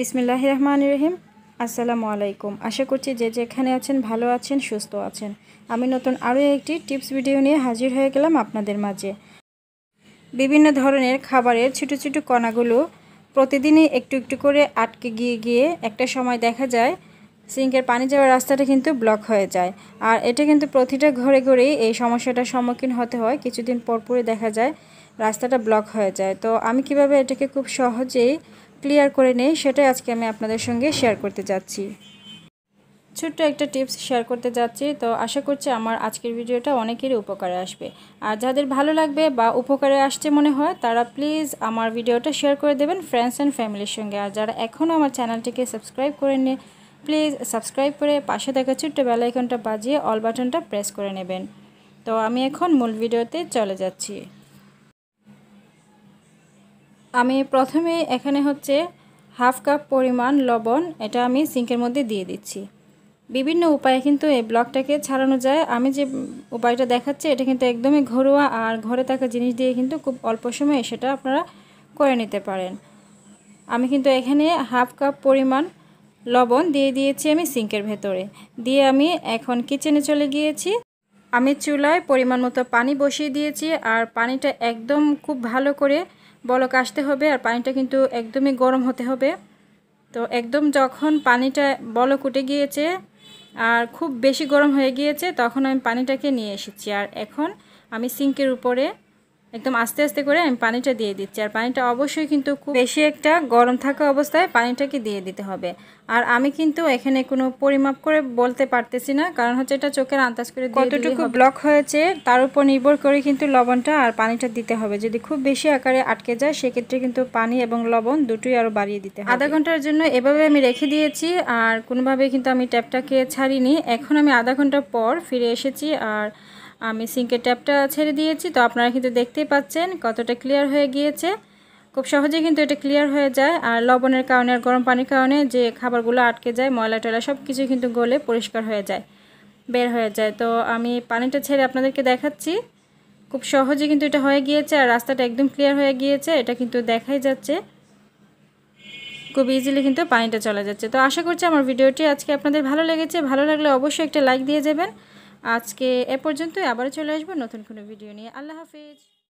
বিসমিল্লাহ রহমান রহিম আসসালামু আলাইকুম আশা করছি যে যেখানে আছেন ভালো আছেন সুস্থ আছেন আমি নতুন আরও একটি টিপস ভিডিও নিয়ে হাজির হয়ে গেলাম আপনাদের মাঝে বিভিন্ন ধরনের খাবারের ছোটো ছোটো কণাগুলো প্রতিদিনই একটু একটু করে আটকে গিয়ে গিয়ে একটা সময় দেখা যায় সিঙ্কের পানি যাওয়ার রাস্তাটা কিন্তু ব্লক হয়ে যায় আর এটা কিন্তু প্রতিটা ঘরে ঘরেই এই সমস্যাটার সম্মুখীন হতে হয় কিছুদিন পরপরই দেখা যায় রাস্তাটা ব্লক হয়ে যায় তো আমি কিভাবে এটাকে খুব সহজেই ক্লিয়ার করে নেই সেটাই আজকে আমি আপনাদের সঙ্গে শেয়ার করতে যাচ্ছি ছোট্ট একটা টিপস শেয়ার করতে যাচ্ছি তো আশা করছি আমার আজকের ভিডিওটা অনেকেরই উপকারে আসবে আর যাদের ভালো লাগবে বা উপকারে আসছে মনে হয় তারা প্লিজ আমার ভিডিওটা শেয়ার করে দেবেন ফ্রেন্ডস অ্যান্ড ফ্যামিলির সঙ্গে আর যারা এখনও আমার চ্যানেলটিকে সাবস্ক্রাইব করে নিয়ে প্লিজ সাবস্ক্রাইব করে পাশে দেখা ছোট্ট বেলাইকনটা বাজিয়ে অল বাটনটা প্রেস করে নেবেন তো আমি এখন মূল ভিডিওতে চলে যাচ্ছি আমি প্রথমে এখানে হচ্ছে হাফ কাপ পরিমাণ লবণ এটা আমি সিঙ্কের মধ্যে দিয়ে দিচ্ছি বিভিন্ন উপায়ে কিন্তু এই ব্লকটাকে ছাড়ানো যায় আমি যে উপায়টা দেখাচ্ছি এটা কিন্তু একদমই ঘরোয়া আর ঘরে থাকা জিনিস দিয়ে কিন্তু খুব অল্প সময়ে সেটা আপনারা করে নিতে পারেন আমি কিন্তু এখানে হাফ কাপ পরিমাণ লবণ দিয়ে দিয়েছি আমি সিঙ্কের ভেতরে দিয়ে আমি এখন কিচেনে চলে গিয়েছি আমি চুলায় পরিমাণ মতো পানি বসিয়ে দিয়েছি আর পানিটা একদম খুব ভালো করে বলক আসতে হবে আর পানিটা কিন্তু একদমই গরম হতে হবে তো একদম যখন পানিটা বলক উঠে গিয়েছে আর খুব বেশি গরম হয়ে গিয়েছে তখন আমি পানিটাকে নিয়ে এসেছি আর এখন আমি সিঙ্কের উপরে একদম আস্তে আস্তে করে আমি পানিটা দিয়ে দিচ্ছি আর পানিটা অবশ্যই কিন্তু খুব বেশি একটা গরম থাকা অবস্থায় পানিটাকে দিয়ে দিতে হবে আর আমি কিন্তু এখানে কোনো পরিমাপ করে বলতে পারতেছি না কারণ হচ্ছে এটা চোখের আন্দাজ করে কতটুকু ব্লক হয়েছে তার উপর নির্ভর করে কিন্তু লবণটা আর পানিটা দিতে হবে যদি খুব বেশি আকারে আটকে যায় সেক্ষেত্রে কিন্তু পানি এবং লবণ দুটোই আরও বাড়িয়ে দিতে হবে আধা ঘন্টার জন্য এভাবে আমি রেখে দিয়েছি আর কোনোভাবে কিন্তু আমি ট্যাপটাকে ছাড়িনি এখন আমি আধা ঘন্টা পর ফিরে এসেছি আর আমি সিঙ্কের ট্যাপটা ছেড়ে দিয়েছি তো আপনারা কিন্তু দেখতেই পাচ্ছেন কতটা ক্লিয়ার হয়ে গিয়েছে খুব সহজে কিন্তু এটা ক্লিয়ার হয়ে যায় আর লবণের কারণে আর গরম পানির কারণে যে খাবারগুলো আটকে যায় ময়লা টয়লা সব কিছু কিন্তু গলে পরিষ্কার হয়ে যায় বের হয়ে যায় তো আমি পানিটা ছেড়ে আপনাদেরকে দেখাচ্ছি খুব সহজে কিন্তু এটা হয়ে গিয়েছে আর রাস্তাটা একদম ক্লিয়ার হয়ে গিয়েছে এটা কিন্তু দেখাই যাচ্ছে খুব ইজিলি কিন্তু পানিটা চলে যাচ্ছে তো আশা করছি আমার ভিডিওটি আজকে আপনাদের ভালো লেগেছে ভালো লাগলে অবশ্যই একটা লাইক দিয়ে যাবেন আজকে এ পর্যন্তই আবার চলে আসবো নতুন কোনো ভিডিও নিয়ে আল্লাহ হাফিজ